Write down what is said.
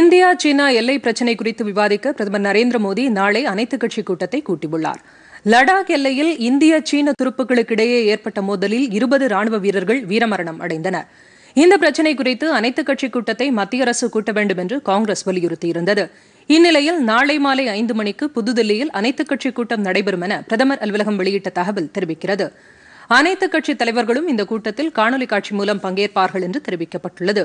India சீனா எல்லை பிரச்சினை குறித்து விவாதிக்க பிரதமர் நரேந்திர மோடி நாளை அனைத்துக் கட்சி கூட்டத்தை கூட்டியுள்ளார் லடாக் எல்லையில் இந்திய சீன இடையே ஏற்பட்ட மோதலில் இருபது ராணுவ வீரர்கள் வீரமரணம் அடைந்தனர் இந்த பிரச்சினை குறித்து அனைத்துக் கட்சி கூட்டத்தை மத்திய அரசு கூட்ட வேண்டும் என்று காங்கிரஸ் வலியுறுத்தியிருந்தது இந்நிலையில் நாளை மாலை ஐந்து மணிக்கு புதுதில்லியில் அனைத்துக் கட்சி கூட்டம் நடைபெறும் என பிரதமர் அலுவலகம் வெளியிட்ட தகவல் தெரிவிக்கிறது அனைத்துக் கட்சி தலைவர்களும் இந்த கூட்டத்தில் காணொலி காட்சி மூலம் பங்கேற்பார்கள் என்று தெரிவிக்கப்பட்டுள்ளது